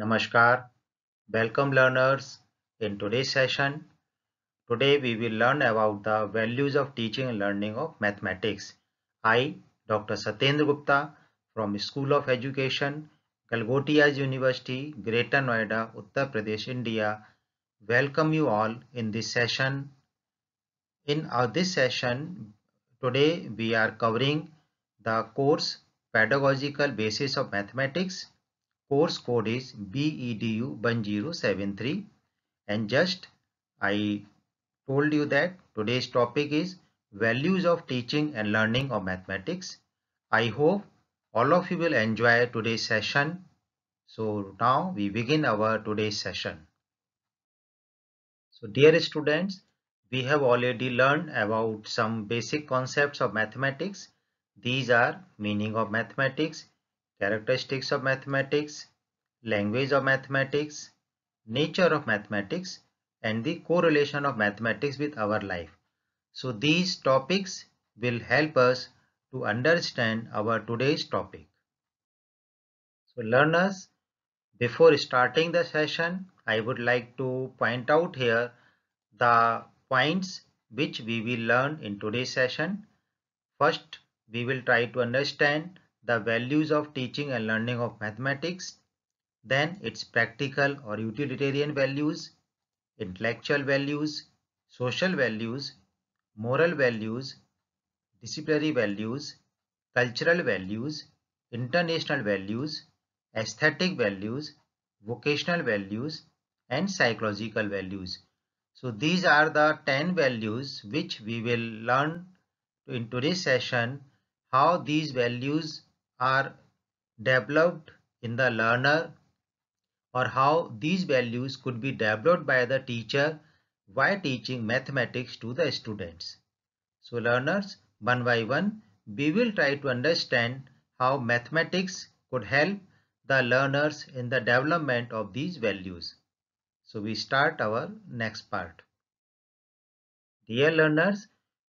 Namaskar. Welcome learners. In today's session, today we will learn about the values of teaching and learning of mathematics. I, Dr. Satendra Gupta from School of Education, Kalgotia University, Greater Noida, Uttar Pradesh, India, welcome you all in this session. In our this session, today we are covering the course Pedagogical Basis of Mathematics course code is BEDU1073 and just I told you that today's topic is values of teaching and learning of mathematics. I hope all of you will enjoy today's session. So now we begin our today's session. So dear students, we have already learned about some basic concepts of mathematics. These are meaning of mathematics characteristics of mathematics, language of mathematics, nature of mathematics and the correlation of mathematics with our life. So these topics will help us to understand our today's topic. So learners, before starting the session, I would like to point out here the points which we will learn in today's session. First, we will try to understand the values of teaching and learning of mathematics, then its practical or utilitarian values, intellectual values, social values, moral values, disciplinary values, cultural values, international values, aesthetic values, vocational values, and psychological values. So these are the 10 values which we will learn in today's session how these values are developed in the learner or how these values could be developed by the teacher while teaching mathematics to the students. So learners, one by one, we will try to understand how mathematics could help the learners in the development of these values. So we start our next part. Dear learners,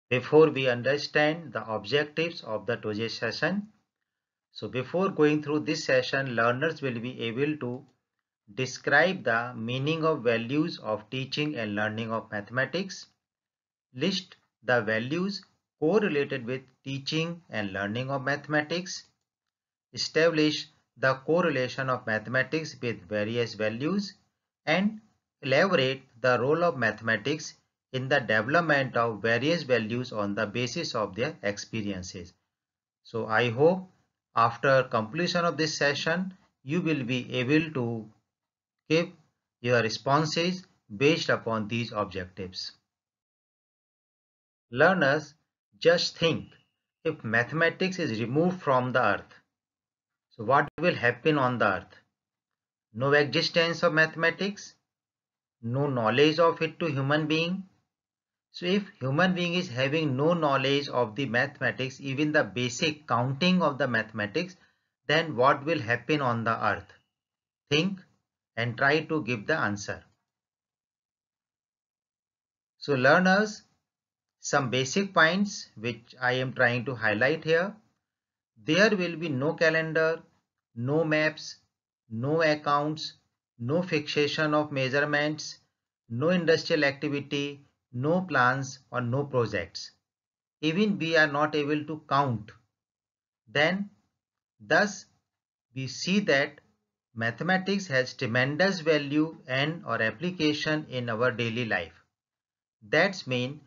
before we understand the objectives of the today's session, so before going through this session, learners will be able to describe the meaning of values of teaching and learning of mathematics, list the values correlated with teaching and learning of mathematics, establish the correlation of mathematics with various values, and elaborate the role of mathematics in the development of various values on the basis of their experiences. So I hope after completion of this session, you will be able to give your responses based upon these objectives. Learners, just think if mathematics is removed from the earth. So what will happen on the earth? No existence of mathematics, no knowledge of it to human being, so if human being is having no knowledge of the mathematics, even the basic counting of the mathematics, then what will happen on the earth? Think and try to give the answer. So learners, some basic points which I am trying to highlight here. There will be no calendar, no maps, no accounts, no fixation of measurements, no industrial activity, no plans or no projects, even we are not able to count, then thus we see that mathematics has tremendous value and or application in our daily life. That means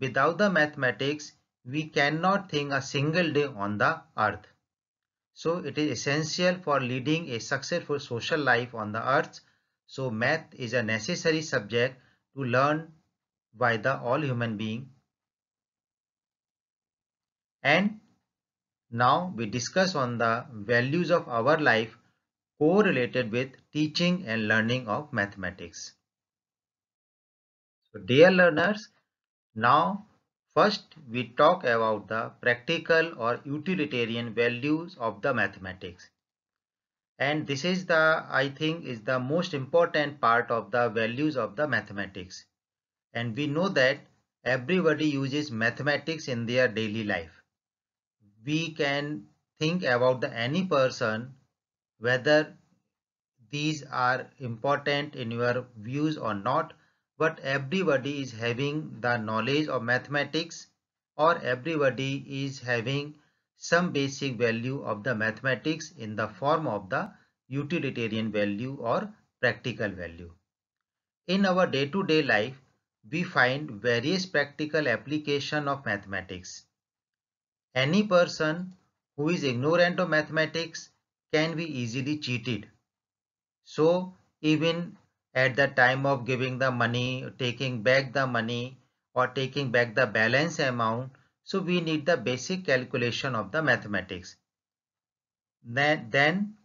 without the mathematics we cannot think a single day on the earth. So it is essential for leading a successful social life on the earth. So math is a necessary subject to learn by the all human being. And now we discuss on the values of our life correlated with teaching and learning of mathematics. So dear learners, now first we talk about the practical or utilitarian values of the mathematics. And this is the, I think, is the most important part of the values of the mathematics. And we know that everybody uses mathematics in their daily life. We can think about the any person whether these are important in your views or not but everybody is having the knowledge of mathematics or everybody is having some basic value of the mathematics in the form of the utilitarian value or practical value. In our day-to-day -day life, we find various practical application of mathematics. Any person who is ignorant of mathematics can be easily cheated. So even at the time of giving the money, taking back the money or taking back the balance amount, so we need the basic calculation of the mathematics. Then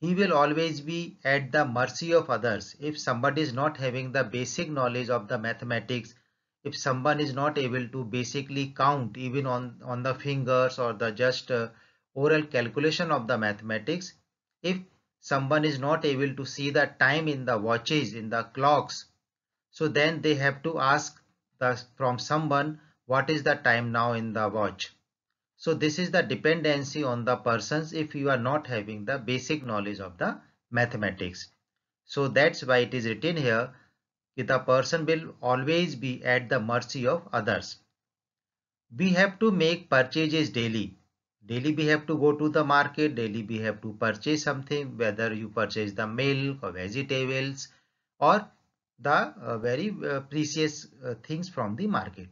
he will always be at the mercy of others. If somebody is not having the basic knowledge of the mathematics, if someone is not able to basically count even on, on the fingers or the just uh, oral calculation of the mathematics, if someone is not able to see the time in the watches, in the clocks, so then they have to ask the, from someone what is the time now in the watch. So this is the dependency on the persons if you are not having the basic knowledge of the mathematics. So that's why it is written here that the person will always be at the mercy of others. We have to make purchases daily. Daily we have to go to the market, daily we have to purchase something, whether you purchase the milk or vegetables or the uh, very uh, precious uh, things from the market.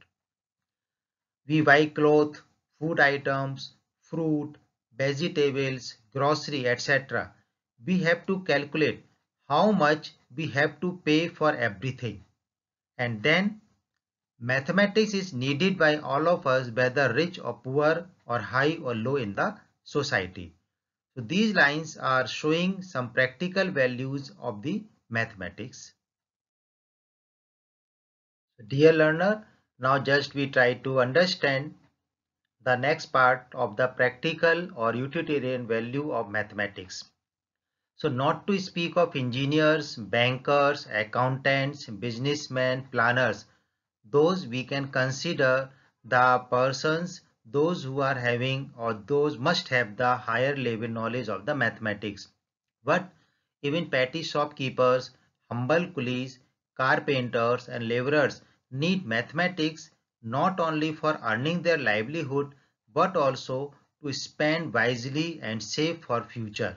We buy cloth, food items, fruit, vegetables, grocery, etc. We have to calculate how much we have to pay for everything. And then mathematics is needed by all of us whether rich or poor or high or low in the society. So these lines are showing some practical values of the mathematics. Dear learner, now just we try to understand the next part of the practical or utilitarian value of mathematics. So not to speak of engineers, bankers, accountants, businessmen, planners, those we can consider the persons those who are having or those must have the higher level knowledge of the mathematics. But even petty shopkeepers, humble coolies, carpenters and laborers need mathematics not only for earning their livelihood but also to spend wisely and save for future.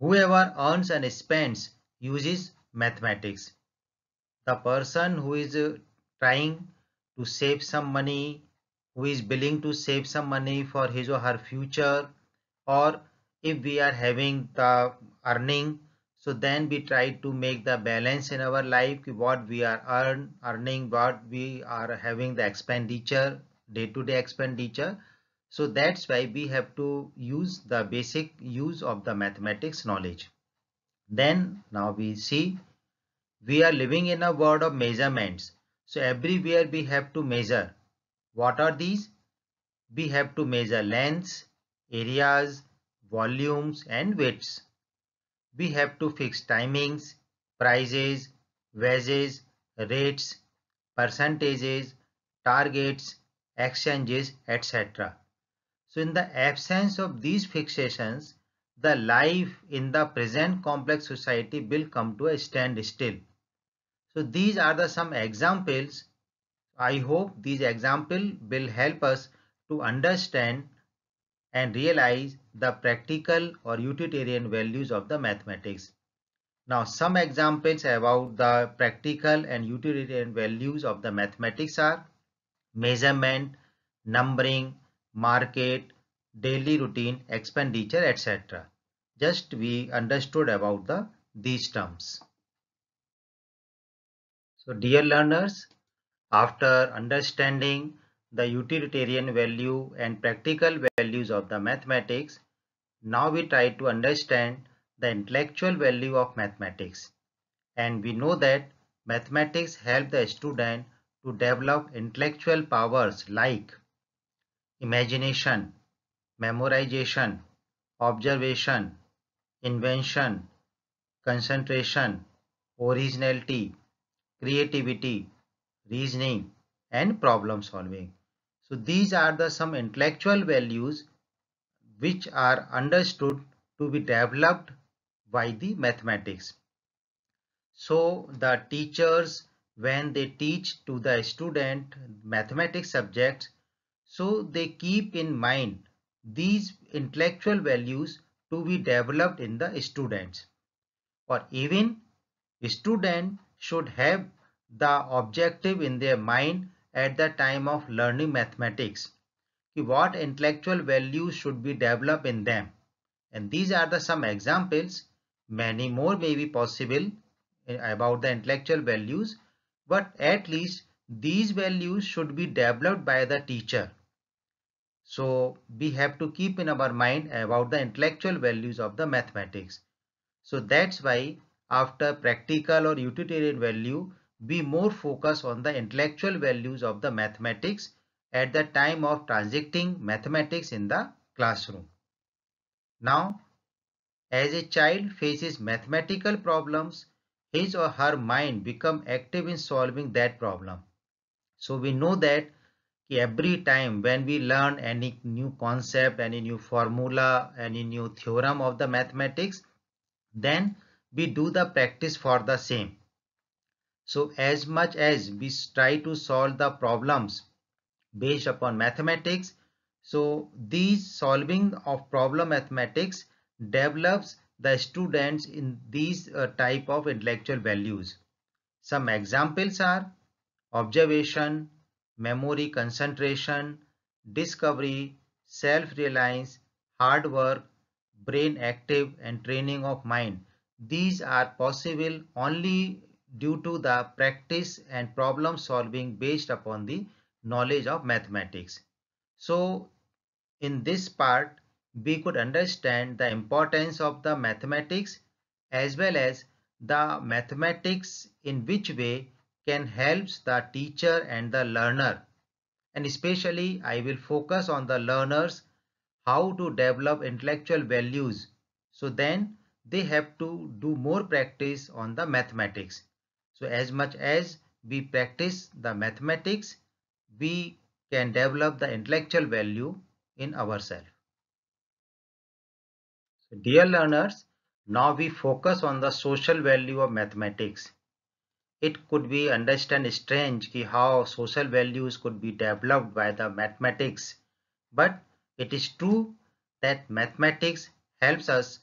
Whoever earns and spends uses mathematics. The person who is uh, trying to save some money, who is willing to save some money for his or her future, or if we are having the earning so then we try to make the balance in our life what we are earn, earning what we are having the expenditure day to day expenditure so that's why we have to use the basic use of the mathematics knowledge then now we see we are living in a world of measurements so everywhere we have to measure what are these we have to measure lengths areas volumes and weights we have to fix timings, prices, wages, rates, percentages, targets, exchanges, etc. So in the absence of these fixations, the life in the present complex society will come to a standstill. So these are the some examples. I hope these examples will help us to understand and realize the practical or utilitarian values of the mathematics. Now some examples about the practical and utilitarian values of the mathematics are measurement, numbering, market, daily routine, expenditure, etc. Just we understood about the these terms. So dear learners, after understanding the utilitarian value and practical values of the mathematics, now we try to understand the intellectual value of mathematics. And we know that mathematics help the student to develop intellectual powers like imagination, memorization, observation, invention, concentration, originality, creativity, reasoning and problem solving. So these are the some intellectual values which are understood to be developed by the mathematics. So the teachers when they teach to the student mathematics subjects so they keep in mind these intellectual values to be developed in the students or even student should have the objective in their mind at the time of learning mathematics what intellectual values should be developed in them. And these are the some examples. Many more may be possible eh, about the intellectual values, but at least these values should be developed by the teacher. So we have to keep in our mind about the intellectual values of the mathematics. So that's why after practical or utilitarian value, we more focus on the intellectual values of the mathematics at the time of transacting mathematics in the classroom. Now, as a child faces mathematical problems, his or her mind become active in solving that problem. So we know that every time when we learn any new concept, any new formula, any new theorem of the mathematics, then we do the practice for the same. So as much as we try to solve the problems based upon mathematics. So these solving of problem mathematics develops the students in these uh, type of intellectual values. Some examples are observation, memory concentration, discovery, self-reliance, hard work, brain active and training of mind. These are possible only due to the practice and problem solving based upon the knowledge of mathematics. So in this part, we could understand the importance of the mathematics as well as the mathematics in which way can helps the teacher and the learner. And especially I will focus on the learners how to develop intellectual values. So then they have to do more practice on the mathematics. So as much as we practice the mathematics, we can develop the intellectual value in ourselves. So dear learners, now we focus on the social value of mathematics. It could be understand strange ki how social values could be developed by the mathematics. But it is true that mathematics helps us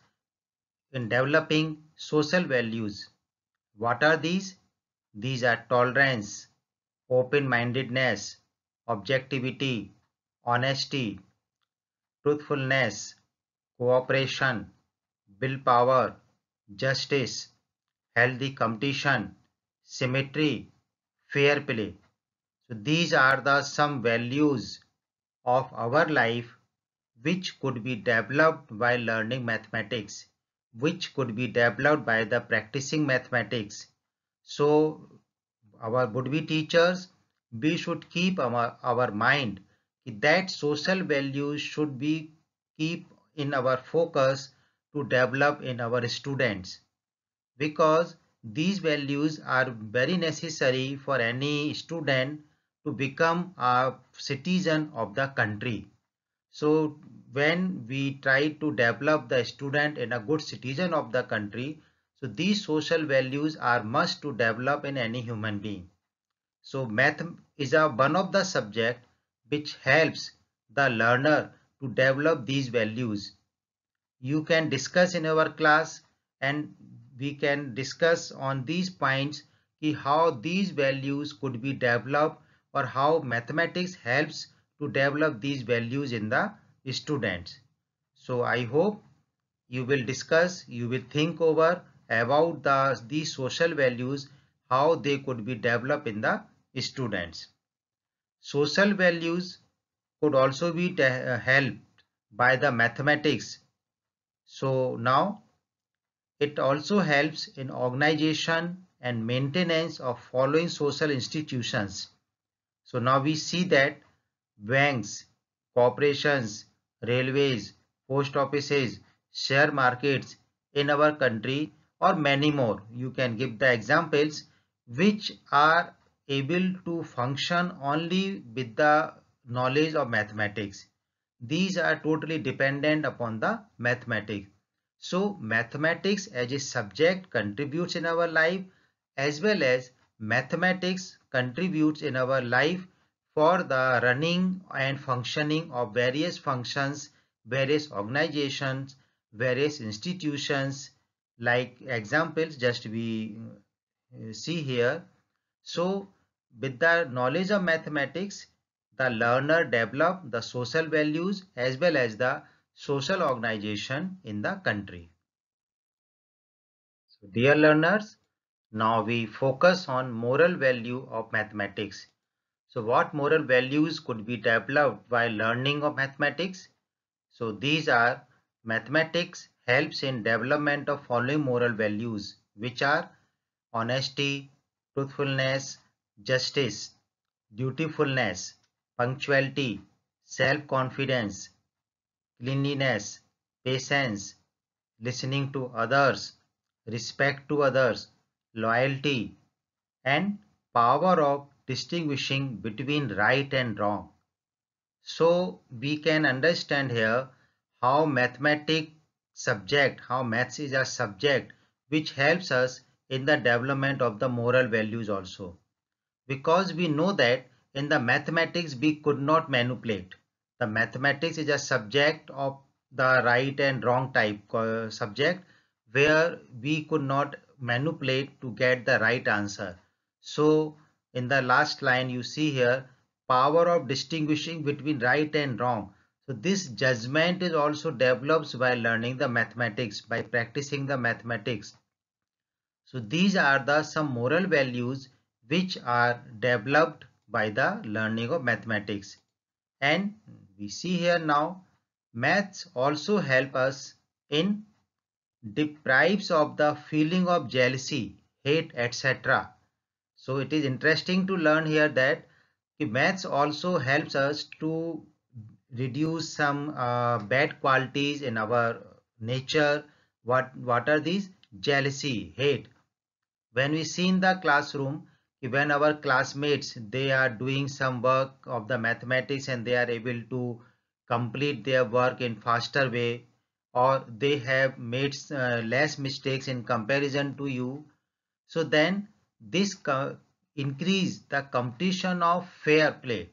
in developing social values. What are these? These are tolerance, open-mindedness, objectivity, honesty, truthfulness, cooperation, willpower, justice, healthy competition, symmetry, fair play. So these are the some values of our life which could be developed by learning mathematics, which could be developed by the practicing mathematics. So our would-be teachers we should keep our, our mind that social values should be keep in our focus to develop in our students because these values are very necessary for any student to become a citizen of the country. So when we try to develop the student in a good citizen of the country, so these social values are must to develop in any human being. So math is a, one of the subject which helps the learner to develop these values. You can discuss in our class and we can discuss on these points how these values could be developed or how mathematics helps to develop these values in the students. So I hope you will discuss, you will think over about the, these social values, how they could be developed in the students. Social values could also be uh, helped by the mathematics. So now it also helps in organization and maintenance of following social institutions. So now we see that banks, corporations, railways, post offices, share markets in our country or many more. You can give the examples which are able to function only with the knowledge of mathematics. These are totally dependent upon the mathematics. So mathematics as a subject contributes in our life as well as mathematics contributes in our life for the running and functioning of various functions, various organizations, various institutions. Like examples just we uh, see here so with the knowledge of mathematics, the learner develop the social values as well as the social organization in the country. So dear learners, now we focus on moral value of mathematics. So what moral values could be developed by learning of mathematics? So these are mathematics helps in development of following moral values which are honesty, truthfulness, justice, dutifulness, punctuality, self-confidence, cleanliness, patience, listening to others, respect to others, loyalty, and power of distinguishing between right and wrong. So we can understand here how mathematics subject, how maths is a subject which helps us in the development of the moral values also. Because we know that in the mathematics we could not manipulate. The mathematics is a subject of the right and wrong type subject where we could not manipulate to get the right answer. So in the last line you see here power of distinguishing between right and wrong. So this judgment is also develops by learning the mathematics by practicing the mathematics so these are the some moral values which are developed by the learning of mathematics. And we see here now maths also help us in deprives of the feeling of jealousy, hate, etc. So it is interesting to learn here that maths also helps us to reduce some uh, bad qualities in our nature. What, what are these? Jealousy, hate when we see in the classroom when our classmates they are doing some work of the mathematics and they are able to complete their work in faster way or they have made uh, less mistakes in comparison to you so then this increase the competition of fair play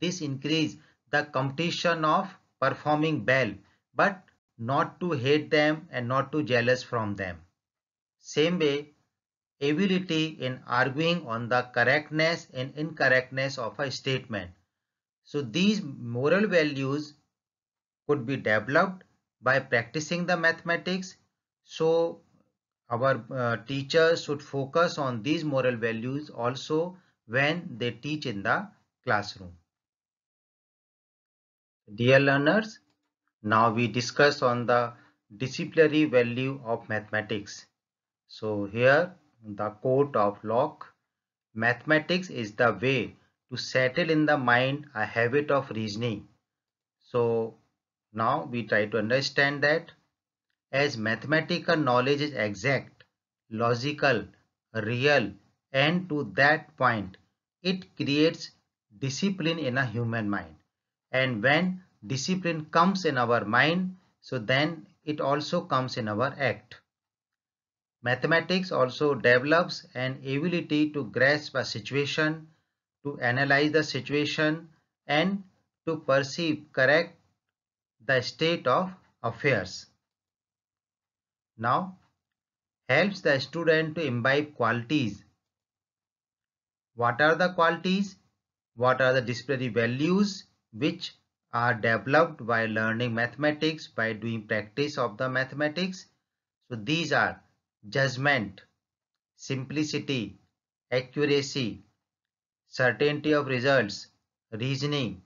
this increase the competition of performing well but not to hate them and not to jealous from them same way ability in arguing on the correctness and incorrectness of a statement. So these moral values could be developed by practicing the mathematics. So our uh, teachers should focus on these moral values also when they teach in the classroom. Dear learners, now we discuss on the disciplinary value of mathematics. So here the court of lock mathematics is the way to settle in the mind a habit of reasoning. So now we try to understand that as mathematical knowledge is exact, logical, real and to that point it creates discipline in a human mind. And when discipline comes in our mind, so then it also comes in our act. Mathematics also develops an ability to grasp a situation, to analyze the situation and to perceive correct the state of affairs. Now, helps the student to imbibe qualities. What are the qualities? What are the disciplinary values which are developed by learning mathematics, by doing practice of the mathematics? So these are judgment, simplicity, accuracy, certainty of results, reasoning,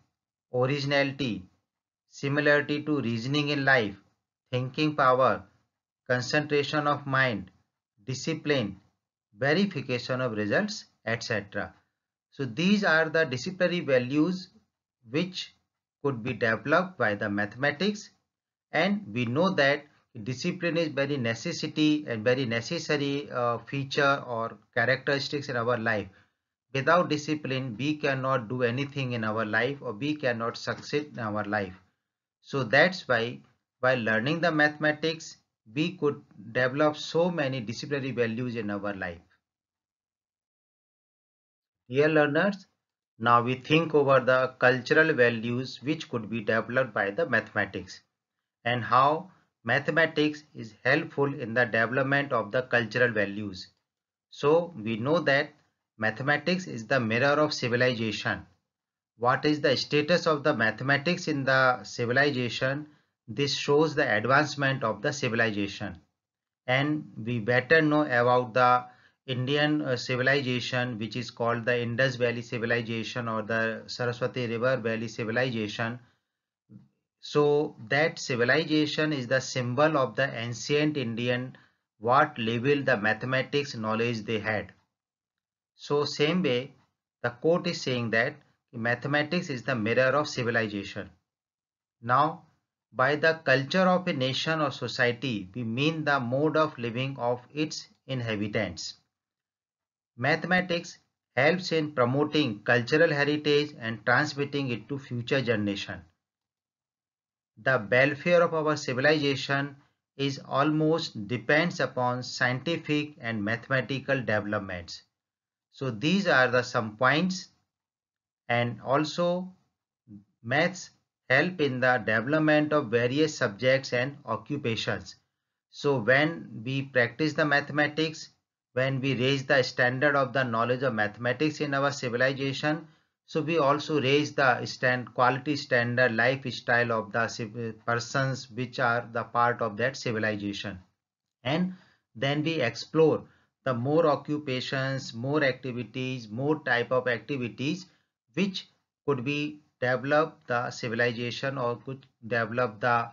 originality, similarity to reasoning in life, thinking power, concentration of mind, discipline, verification of results, etc. So these are the disciplinary values which could be developed by the mathematics and we know that discipline is very necessity and very necessary uh, feature or characteristics in our life without discipline we cannot do anything in our life or we cannot succeed in our life so that's why by learning the mathematics we could develop so many disciplinary values in our life dear learners now we think over the cultural values which could be developed by the mathematics and how mathematics is helpful in the development of the cultural values. So we know that mathematics is the mirror of civilization. What is the status of the mathematics in the civilization? This shows the advancement of the civilization. And we better know about the Indian uh, civilization which is called the Indus Valley civilization or the Saraswati River Valley civilization so that civilization is the symbol of the ancient Indian what level the mathematics knowledge they had. So same way the quote is saying that mathematics is the mirror of civilization. Now by the culture of a nation or society we mean the mode of living of its inhabitants. Mathematics helps in promoting cultural heritage and transmitting it to future generation the welfare of our civilization is almost depends upon scientific and mathematical developments. So these are the some points and also maths help in the development of various subjects and occupations. So when we practice the mathematics, when we raise the standard of the knowledge of mathematics in our civilization, so we also raise the stand quality standard lifestyle of the persons which are the part of that civilization. And then we explore the more occupations, more activities, more type of activities which could be develop the civilization or could develop the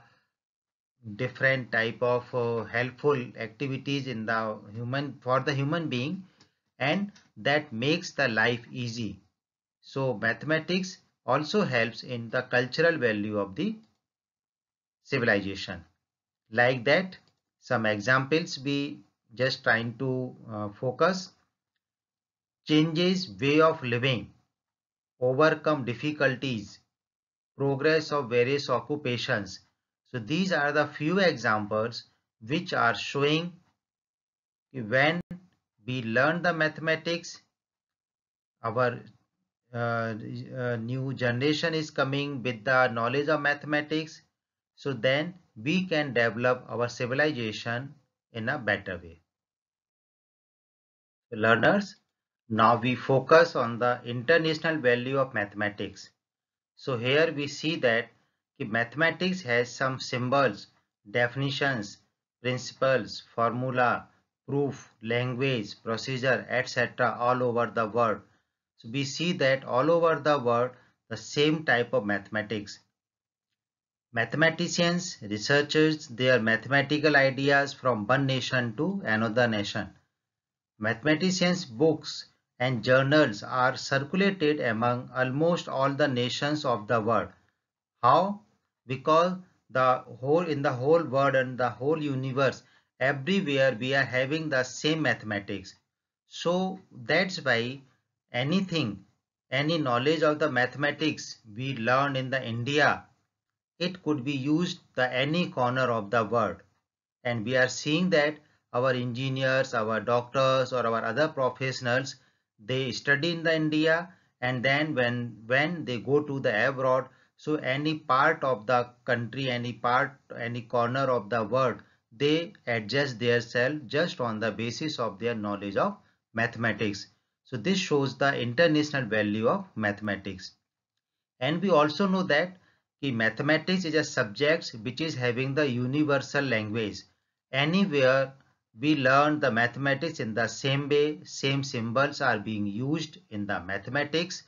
different type of uh, helpful activities in the human for the human being and that makes the life easy so mathematics also helps in the cultural value of the civilization. Like that, some examples we just trying to uh, focus. Changes way of living, overcome difficulties, progress of various occupations. So these are the few examples which are showing when we learn the mathematics, our uh, uh, new generation is coming with the knowledge of mathematics so then we can develop our civilization in a better way learners now we focus on the international value of mathematics so here we see that mathematics has some symbols definitions principles formula proof language procedure etc all over the world so we see that all over the world, the same type of mathematics. Mathematicians, researchers, their mathematical ideas from one nation to another nation. Mathematicians' books and journals are circulated among almost all the nations of the world. How? Because the whole in the whole world and the whole universe, everywhere we are having the same mathematics. So that's why anything, any knowledge of the mathematics we learned in the India, it could be used to any corner of the world. And we are seeing that our engineers, our doctors or our other professionals, they study in the India and then when, when they go to the abroad, so any part of the country, any part, any corner of the world, they adjust themselves just on the basis of their knowledge of mathematics. So this shows the international value of mathematics. And we also know that the mathematics is a subject which is having the universal language. Anywhere we learn the mathematics in the same way, same symbols are being used in the mathematics.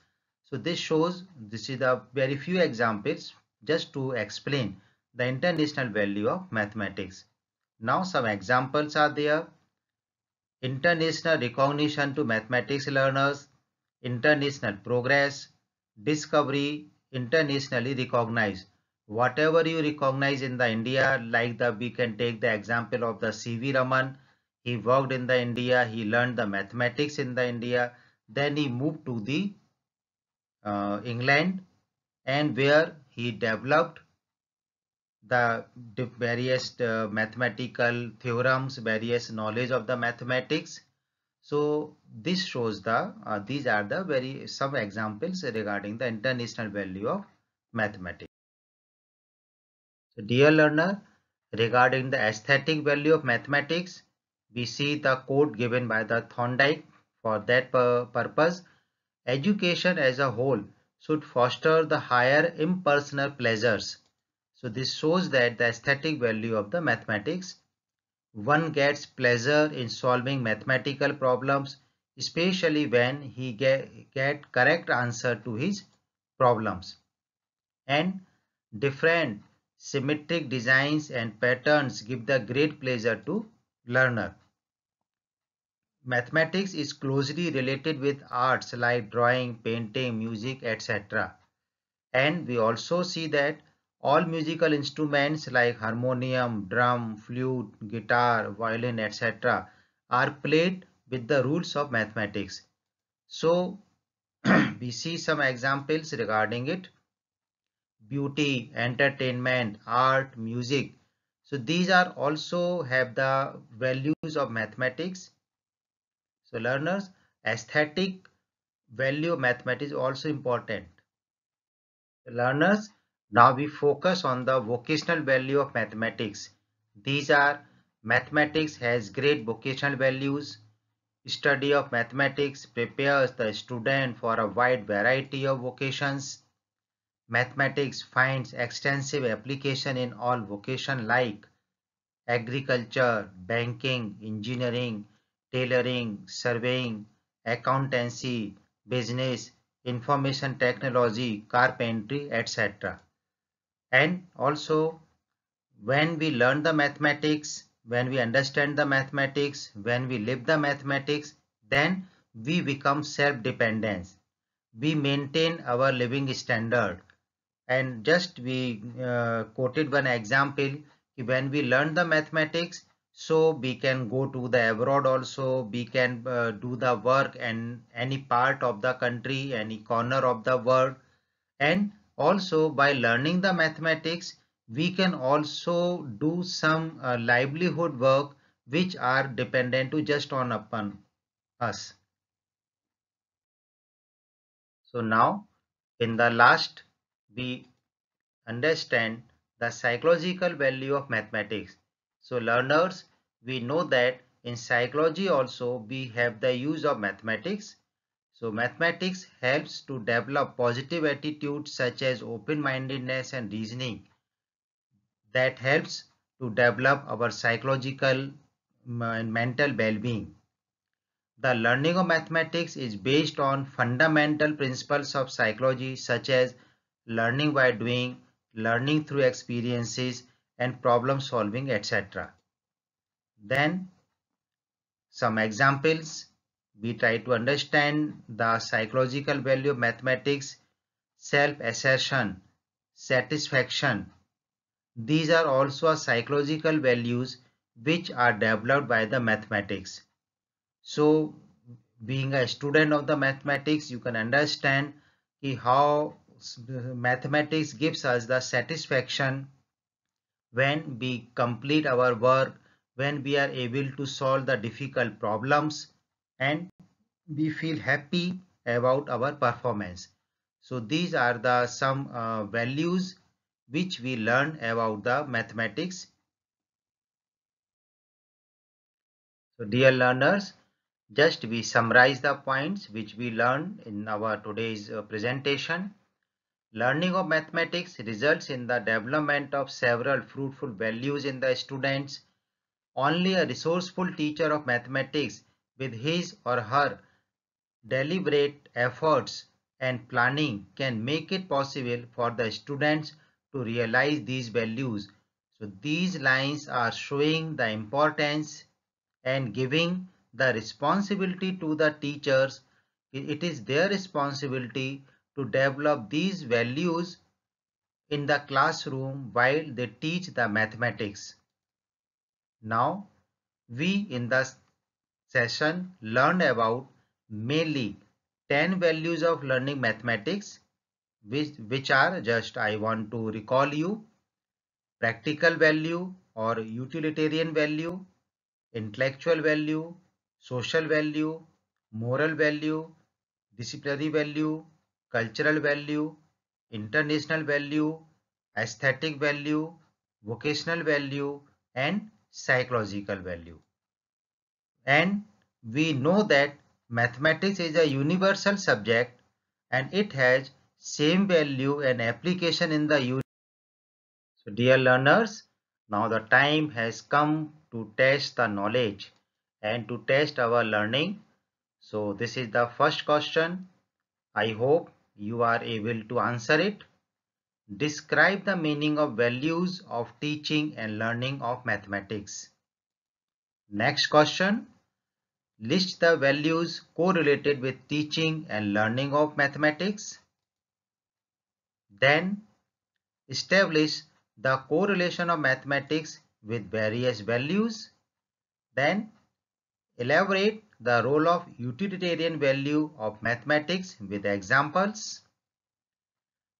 So this shows, this is a very few examples just to explain the international value of mathematics. Now some examples are there international recognition to mathematics learners, international progress, discovery, internationally recognized. Whatever you recognize in the India, like the we can take the example of the C.V. Raman. He worked in the India, he learned the mathematics in the India, then he moved to the uh, England and where he developed the various uh, mathematical theorems, various knowledge of the mathematics. So this shows the, uh, these are the very some examples regarding the international value of mathematics. So dear learner, regarding the aesthetic value of mathematics, we see the quote given by the Thorndike for that purpose. Education as a whole should foster the higher impersonal pleasures so this shows that the aesthetic value of the mathematics. One gets pleasure in solving mathematical problems, especially when he get, get correct answer to his problems. And different symmetric designs and patterns give the great pleasure to learner. Mathematics is closely related with arts like drawing, painting, music, etc. And we also see that all musical instruments like harmonium, drum, flute, guitar, violin, etc. are played with the rules of mathematics. So we see some examples regarding it. Beauty, entertainment, art, music. So these are also have the values of mathematics. So learners, aesthetic value of mathematics also important. learners, now we focus on the vocational value of mathematics. These are mathematics has great vocational values. Study of mathematics prepares the student for a wide variety of vocations. Mathematics finds extensive application in all vocations like agriculture, banking, engineering, tailoring, surveying, accountancy, business, information technology, carpentry, etc and also when we learn the mathematics when we understand the mathematics when we live the mathematics then we become self-dependent we maintain our living standard and just we uh, quoted one example when we learn the mathematics so we can go to the abroad also we can uh, do the work and any part of the country any corner of the world and also, by learning the mathematics, we can also do some uh, livelihood work which are dependent to just on upon us. So now in the last we understand the psychological value of mathematics. So learners we know that in psychology also we have the use of mathematics so mathematics helps to develop positive attitudes such as open-mindedness and reasoning that helps to develop our psychological and mental well-being. The learning of mathematics is based on fundamental principles of psychology such as learning by doing, learning through experiences and problem solving etc. Then some examples we try to understand the psychological value of mathematics, self-assertion, satisfaction. These are also psychological values which are developed by the mathematics. So being a student of the mathematics, you can understand how mathematics gives us the satisfaction when we complete our work, when we are able to solve the difficult problems, and we feel happy about our performance. So these are the some uh, values which we learn about the mathematics. So dear learners, just we summarize the points which we learned in our today's uh, presentation. Learning of mathematics results in the development of several fruitful values in the students. Only a resourceful teacher of mathematics with his or her deliberate efforts and planning can make it possible for the students to realize these values. So these lines are showing the importance and giving the responsibility to the teachers. It is their responsibility to develop these values in the classroom while they teach the mathematics. Now, we in the session learned about mainly 10 values of learning mathematics which, which are just I want to recall you practical value or utilitarian value, intellectual value, social value, moral value, disciplinary value, cultural value, international value, aesthetic value, vocational value and psychological value. And we know that mathematics is a universal subject and it has same value and application in the universe. So dear learners, now the time has come to test the knowledge and to test our learning. So this is the first question. I hope you are able to answer it. Describe the meaning of values of teaching and learning of mathematics. Next question. List the values correlated with teaching and learning of mathematics. Then establish the correlation of mathematics with various values. Then elaborate the role of utilitarian value of mathematics with examples.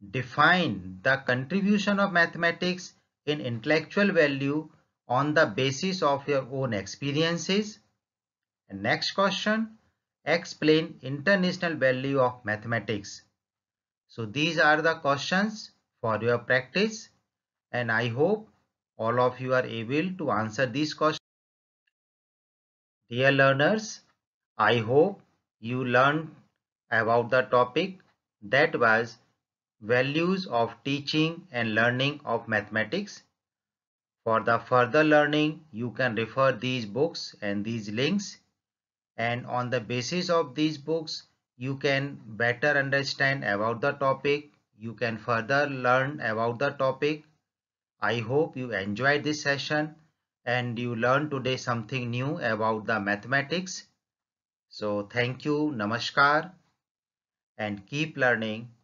Define the contribution of mathematics in intellectual value on the basis of your own experiences. And next question, explain international value of mathematics. So these are the questions for your practice and I hope all of you are able to answer these questions. Dear learners, I hope you learned about the topic that was values of teaching and learning of mathematics. For the further learning, you can refer these books and these links and on the basis of these books you can better understand about the topic you can further learn about the topic i hope you enjoyed this session and you learned today something new about the mathematics so thank you namaskar and keep learning